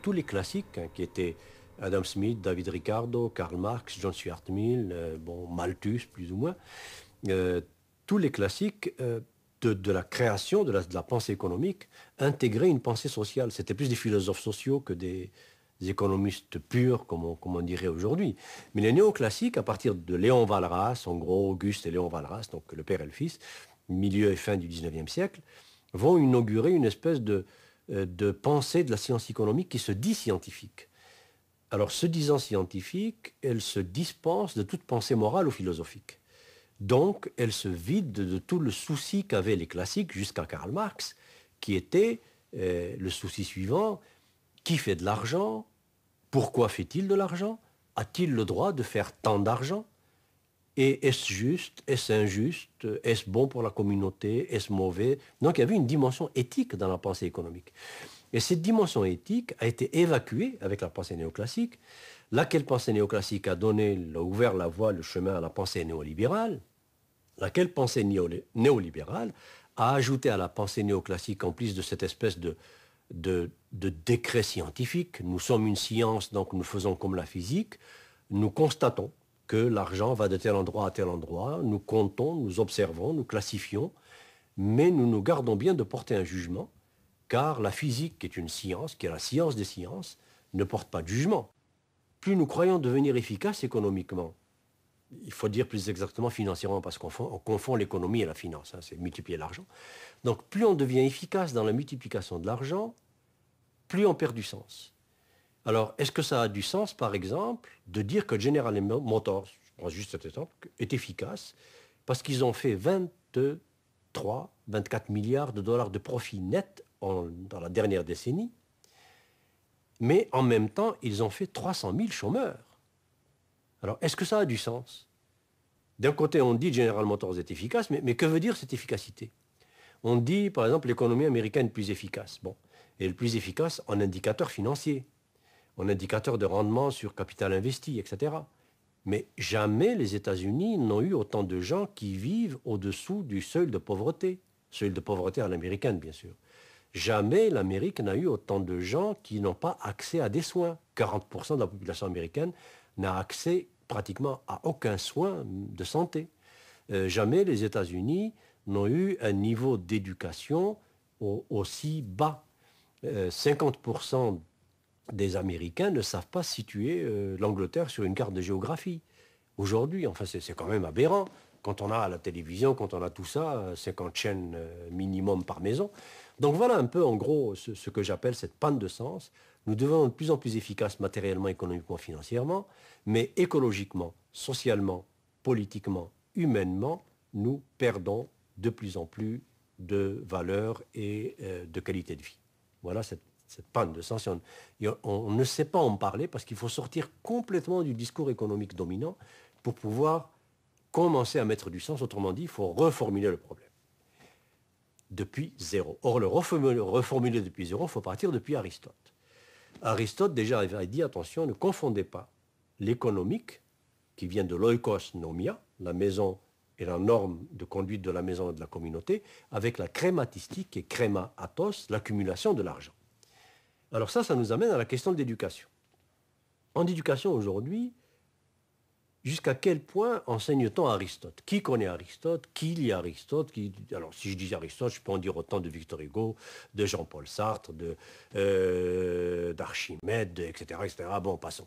tous les classiques hein, qui étaient Adam Smith, David Ricardo, Karl Marx, John Stuart Mill, euh, bon, Malthus plus ou moins, euh, tous les classiques euh, de, la création, de la, pensée économique, intégraient une pensée sociale. C'était plus des philosophes sociaux que des, économistes purs, comme on, comme on dirait aujourd'hui. Mais les néoclassiques, à partir de Léon Valras, en gros Auguste et Léon Valras, donc le père et le fils, milieu et fin du 19e siècle, vont inaugurer une espèce de, euh, de pensée de la science économique qui se dit scientifique. Alors, se disant scientifique, elle se dispense de toute pensée morale ou philosophique. Donc, elle se vide de tout le souci qu'avaient les classiques jusqu'à Karl Marx, qui était euh, le souci suivant, qui fait de l'argent Pourquoi fait-il de l'argent A-t-il le droit de faire tant d'argent et est-ce juste Est-ce injuste Est-ce bon pour la communauté Est-ce mauvais Donc il y avait une dimension éthique dans la pensée économique. Et cette dimension éthique a été évacuée avec la pensée néoclassique. Laquelle pensée néoclassique a donné, ouvert la voie, le chemin à la pensée néolibérale Laquelle pensée néolibérale a ajouté à la pensée néoclassique, en plus de cette espèce de, de, de décret scientifique, nous sommes une science, donc nous faisons comme la physique, nous constatons que l'argent va de tel endroit à tel endroit, nous comptons, nous observons, nous classifions, mais nous nous gardons bien de porter un jugement, car la physique, qui est une science, qui est la science des sciences, ne porte pas de jugement. Plus nous croyons devenir efficaces économiquement, il faut dire plus exactement financièrement, parce qu'on confond, l'économie et la finance, hein, c'est multiplier l'argent. Donc plus on devient efficace dans la multiplication de l'argent, plus on perd du sens. Alors, est-ce que ça a du sens, par exemple, de dire que General Motors, je prends juste cet exemple, est efficace parce qu'ils ont fait 23, 24 milliards de dollars de profit net dans la dernière décennie, mais en même temps, ils ont fait 300 000 chômeurs. Alors, est-ce que ça a du sens D'un côté, on dit General Motors est efficace, mais, que veut dire cette efficacité On dit, par exemple, l'économie américaine plus efficace. Bon, et le plus efficace en indicateurs financiers en indicateur de rendement sur capital investi, etc. Mais jamais les États-Unis n'ont eu autant de gens qui vivent au-dessous du seuil de pauvreté, seuil de pauvreté à l'américaine, bien sûr. Jamais l'Amérique n'a eu autant de gens qui n'ont pas accès à des soins. 40% de la population américaine n'a accès pratiquement à aucun soin de santé. Euh, jamais les États-Unis n'ont eu un niveau d'éducation aussi bas. 50% euh, des Américains ne savent pas situer euh, l'Angleterre sur une carte de géographie. Aujourd'hui, enfin, c'est quand même aberrant. Quand on a la télévision, quand on a tout ça, 50 euh, chaînes euh, minimum par maison. Donc voilà un peu en gros ce, que j'appelle cette panne de sens. Nous devons de plus en plus efficaces matériellement, économiquement, financièrement, mais écologiquement, socialement, politiquement, humainement, nous perdons de plus en plus de valeur et de qualité de vie. Voilà cette cette panne de sension. on ne sait pas en parler parce qu'il faut sortir complètement du discours économique dominant pour pouvoir commencer à mettre du sens. Autrement dit, il faut reformuler le problème depuis zéro. Or, le reformuler depuis zéro, il faut partir depuis Aristote. Aristote déjà avait dit, attention, ne confondez pas l'économique, qui vient de l'oikos nomia, la maison et la norme de conduite de la maison et de la communauté, avec la crématistique et créma l'accumulation de l'argent. Alors ça, ça nous amène à la question de l'éducation. En éducation aujourd'hui, jusqu'à quel point enseigne-t-on Aristote Qui connaît Aristote Qui lit Aristote qui... Alors, si je dis Aristote, je peux en dire autant de Victor Hugo, de Jean-Paul Sartre, euh, d'Archimède, etc., etc. Bon, passons.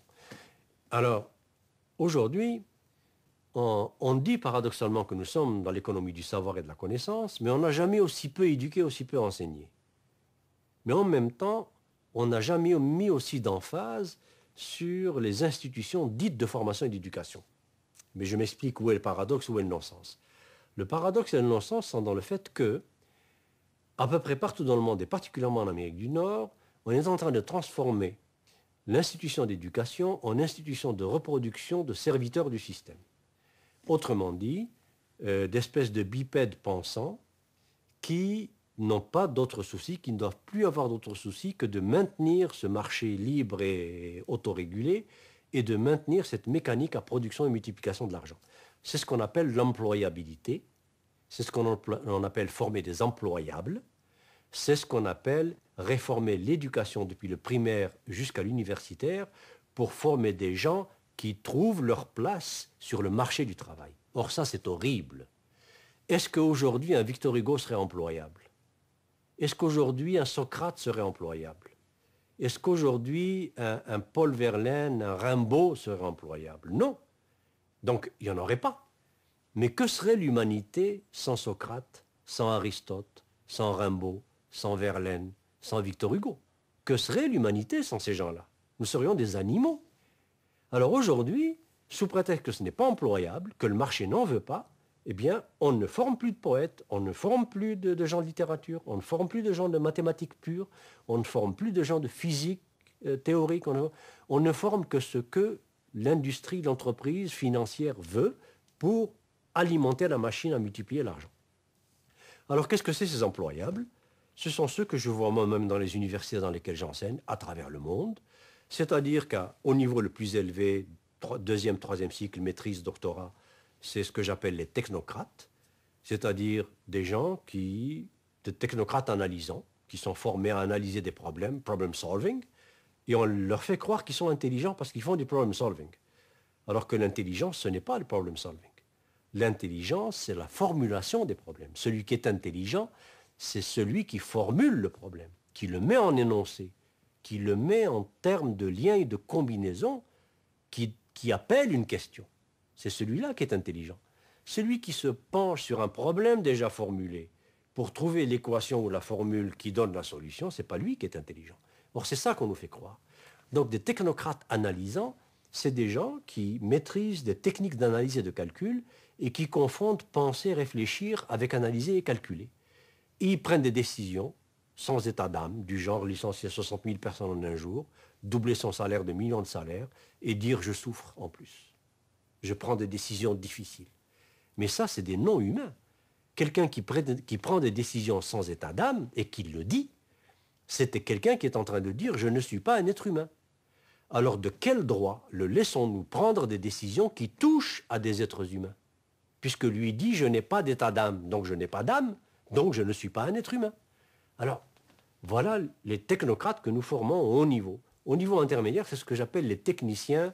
Alors, aujourd'hui, on, dit paradoxalement que nous sommes dans l'économie du savoir et de la connaissance, mais on n'a jamais aussi peu éduqué, aussi peu enseigné. Mais en même temps, on n'a jamais mis aussi d'emphase sur les institutions dites de formation et d'éducation. Mais je m'explique où est le paradoxe, où est le non-sens. Le paradoxe et le non-sens sont dans le fait que, à peu près partout dans le monde, et particulièrement en Amérique du Nord, on est en train de transformer l'institution d'éducation en institution de reproduction de serviteurs du système. Autrement dit, euh, d'espèces de bipèdes pensants qui n'ont pas d'autres soucis, qui ne doivent plus avoir d'autres soucis que de maintenir ce marché libre et autorégulé et de maintenir cette mécanique à production et multiplication de l'argent. C'est ce qu'on appelle l'employabilité, c'est ce qu'on appelle former des employables, c'est ce qu'on appelle réformer l'éducation depuis le primaire jusqu'à l'universitaire pour former des gens qui trouvent leur place sur le marché du travail. Or ça, c'est horrible. Est-ce qu'aujourd'hui, un Victor Hugo serait employable est-ce qu'aujourd'hui un Socrate serait employable Est-ce qu'aujourd'hui un, Paul Verlaine, un Rimbaud serait employable Non. Donc il n'y en aurait pas. Mais que serait l'humanité sans Socrate, sans Aristote, sans Rimbaud, sans Verlaine, sans Victor Hugo Que serait l'humanité sans ces gens-là Nous serions des animaux. Alors aujourd'hui, sous prétexte que ce n'est pas employable, que le marché n'en veut pas, eh bien, on ne forme plus de poètes, on ne forme plus de, gens de littérature, on ne forme plus de gens de mathématiques pures, on ne forme plus de gens de physique euh, théorique, on, on, ne forme que ce que l'industrie, l'entreprise financière veut pour alimenter la machine à multiplier l'argent. Alors, qu'est-ce que c'est ces employables Ce sont ceux que je vois moi-même dans les universités dans lesquelles j'enseigne, à travers le monde, c'est-à-dire qu'au niveau le plus élevé, deuxième, troisième cycle, maîtrise, doctorat, c'est ce que j'appelle les technocrates, c'est-à-dire des gens qui, des technocrates analysants, qui sont formés à analyser des problèmes, problem solving, et on leur fait croire qu'ils sont intelligents parce qu'ils font du problem solving. Alors que l'intelligence, ce n'est pas le problem solving. L'intelligence, c'est la formulation des problèmes. Celui qui est intelligent, c'est celui qui formule le problème, qui le met en énoncé, qui le met en termes de liens et de combinaisons qui, appelle une question. C'est celui-là qui est intelligent. Celui qui se penche sur un problème déjà formulé pour trouver l'équation ou la formule qui donne la solution, ce n'est pas lui qui est intelligent. Or, c'est ça qu'on nous fait croire. Donc, des technocrates analysants, c'est des gens qui maîtrisent des techniques d'analyse et de calcul et qui confondent penser, réfléchir avec analyser et calculer. ils prennent des décisions sans état d'âme, du genre licencier 60 000 personnes en un jour, doubler son salaire de millions de salaires et dire je souffre en plus je prends des décisions difficiles. Mais ça, c'est des non-humains. Quelqu'un qui, prend des décisions sans état d'âme et qui le dit, c'était quelqu'un qui est en train de dire je ne suis pas un être humain. Alors de quel droit le laissons-nous prendre des décisions qui touchent à des êtres humains Puisque lui dit je n'ai pas d'état d'âme, donc je n'ai pas d'âme, donc je ne suis pas un être humain. Alors voilà les technocrates que nous formons au haut niveau. Au niveau intermédiaire, c'est ce que j'appelle les techniciens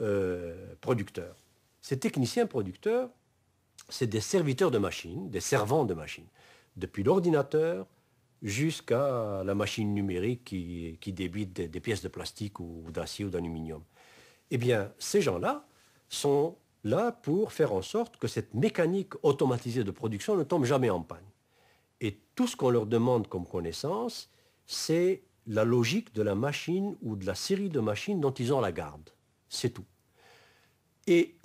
euh, producteurs. Ces techniciens producteurs, c'est des serviteurs de machines, des servants de machines, depuis l'ordinateur jusqu'à la machine numérique qui, débite des, des, pièces de plastique ou d'acier ou d'aluminium. Eh bien, ces gens-là sont là pour faire en sorte que cette mécanique automatisée de production ne tombe jamais en panne. Et tout ce qu'on leur demande comme connaissance, c'est la logique de la machine ou de la série de machines dont ils ont la garde c'est tout. Et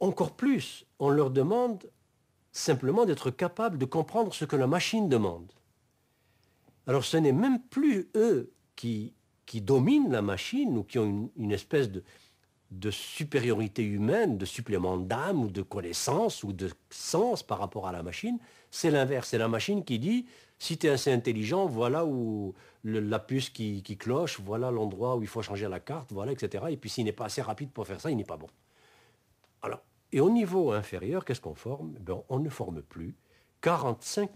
encore plus, on leur demande simplement d'être capable de comprendre ce que la machine demande. Alors ce n'est même plus eux qui, dominent la machine ou qui ont une, espèce de supériorité humaine, de supplément d'âme ou de connaissance ou de sens par rapport à la machine. C'est l'inverse, c'est la machine qui dit si tu es assez intelligent, voilà où la puce qui, cloche, voilà l'endroit où il faut changer la carte, voilà, etc. Et puis s'il n'est pas assez rapide pour faire ça, il n'est pas bon. Alors, et au niveau inférieur, qu'est-ce qu'on forme eh ben, On ne forme plus 45%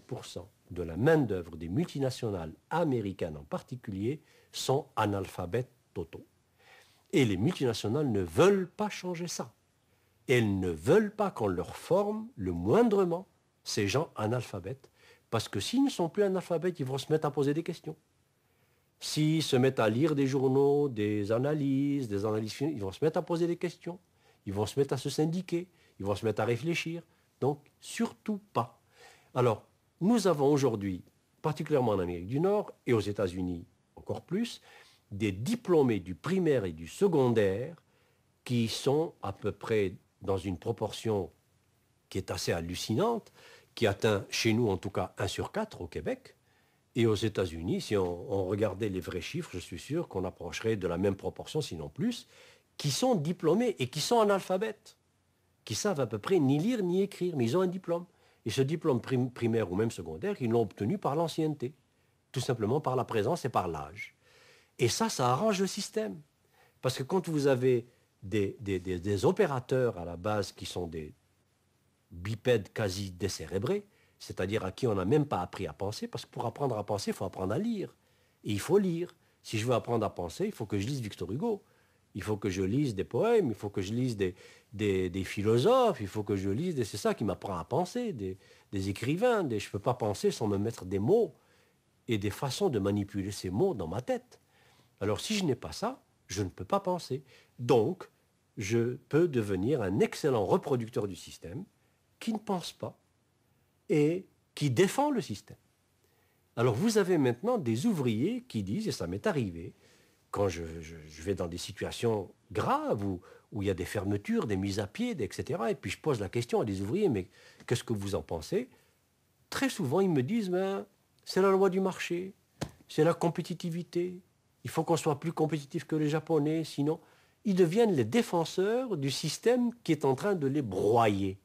de la main-d'œuvre des multinationales américaines en particulier sont analphabètes totaux. Et les multinationales ne veulent pas changer ça. Elles ne veulent pas qu'on leur forme le moindrement ces gens analphabètes parce que s'ils ne sont plus analphabètes, ils vont se mettre à poser des questions. S'ils se mettent à lire des journaux, des analyses, des analyses ils vont se mettre à poser des questions. Ils vont se mettre à se syndiquer. Ils vont se mettre à réfléchir. Donc, surtout pas. Alors, nous avons aujourd'hui, particulièrement en Amérique du Nord et aux États-Unis encore plus, des diplômés du primaire et du secondaire qui sont à peu près dans une proportion qui est assez hallucinante, qui atteint chez nous en tout cas 1 sur 4 au Québec. Et aux États-Unis, si on, regardait les vrais chiffres, je suis sûr qu'on approcherait de la même proportion, sinon plus, qui sont diplômés et qui sont analphabètes, qui savent à peu près ni lire ni écrire, mais ils ont un diplôme. Et ce diplôme primaire ou même secondaire, ils l'ont obtenu par l'ancienneté, tout simplement par la présence et par l'âge. Et ça, ça arrange le système. Parce que quand vous avez des opérateurs à la base qui sont des bipède quasi décérébré c'est-à-dire à qui on n'a même pas appris à penser, parce que pour apprendre à penser, il faut apprendre à lire. Et il faut lire. Si je veux apprendre à penser, il faut que je lise Victor Hugo. Il faut que je lise des poèmes, il faut que je lise des, philosophes, il faut que je lise, des, c'est ça qui m'apprend à penser, des, écrivains. je ne peux pas penser sans me mettre des mots et des façons de manipuler ces mots dans ma tête. Alors si je n'ai pas ça, je ne peux pas penser. Donc, je peux devenir un excellent reproducteur du système, qui ne pense pas et qui défend le système. Alors vous avez maintenant des ouvriers qui disent, et ça m'est arrivé, quand je, vais dans des situations graves où, il y a des fermetures, des mises à pied, etc., et puis je pose la question à des ouvriers, mais qu'est-ce que vous en pensez Très souvent, ils me disent, mais ben, c'est la loi du marché, c'est la compétitivité, il faut qu'on soit plus compétitif que les Japonais, sinon ils deviennent les défenseurs du système qui est en train de les broyer.